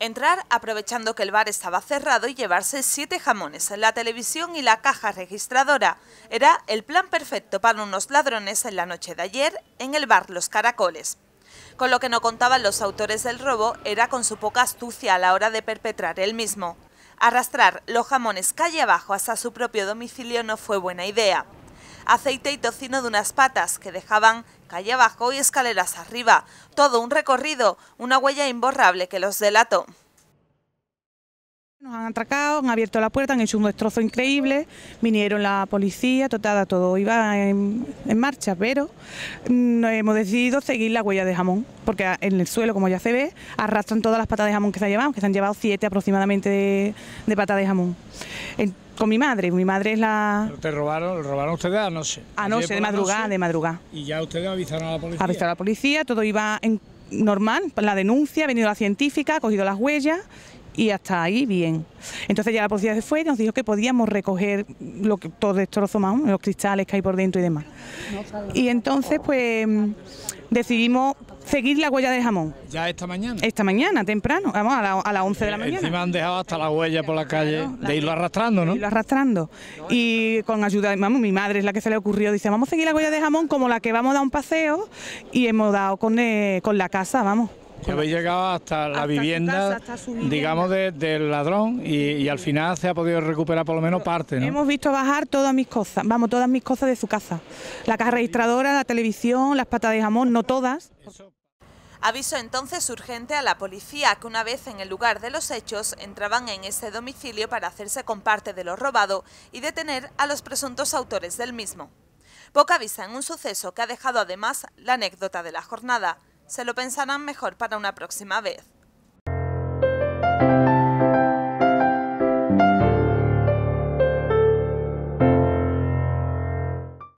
Entrar aprovechando que el bar estaba cerrado y llevarse siete jamones, la televisión y la caja registradora. Era el plan perfecto para unos ladrones en la noche de ayer en el bar Los Caracoles. Con lo que no contaban los autores del robo era con su poca astucia a la hora de perpetrar el mismo. Arrastrar los jamones calle abajo hasta su propio domicilio no fue buena idea. Aceite y tocino de unas patas que dejaban calle abajo y escaleras arriba. Todo un recorrido, una huella imborrable que los delató. Nos han atracado, han abierto la puerta, han hecho un destrozo increíble, vinieron la policía, totada todo iba en, marcha, pero mm, hemos decidido seguir la huella de jamón, porque en el suelo, como ya se ve, arrastran todas las patas de jamón que se han llevado, que se han llevado siete aproximadamente de, patas de jamón. con mi madre, mi madre es la... ¿Te robaron, robaron ustedes anoche? Anoche, de madrugada, de madrugada. ¿Y ya ustedes avisaron a la policía? Avisaron a la policía, todo iba en normal, la denuncia, ha venido la científica, ha cogido las huellas y hasta ahí bien. Entonces ya la policía se fue y nos dijo que podíamos recoger lo que, todo esto los cristales que hay por dentro y demás. Y entonces pues mm, decidimos seguir la huella de jamón. ¿Ya esta mañana? Esta mañana, temprano, vamos a, la, a las 11 de la eh, mañana. Encima han dejado hasta la huella por la calle, de irlo arrastrando, ¿no? irlo arrastrando. Y con ayuda, vamos, mi madre es la que se le ocurrió, dice, vamos a seguir la huella de jamón como la que vamos a dar un paseo y hemos dado con, eh, con la casa, vamos. Yo habéis llegado hasta la vivienda, digamos, del ladrón y, al final se ha podido recuperar por lo menos parte, Hemos visto bajar todas mis cosas, vamos, todas mis cosas de su casa. La caja registradora, la televisión, las patas de jamón, no todas. Aviso entonces urgente a la policía que una vez en el lugar de los hechos entraban en ese domicilio para hacerse con parte de lo robado y detener a los presuntos autores del mismo. Poca avisa en un suceso que ha dejado además la anécdota de la jornada se lo pensarán mejor para una próxima vez.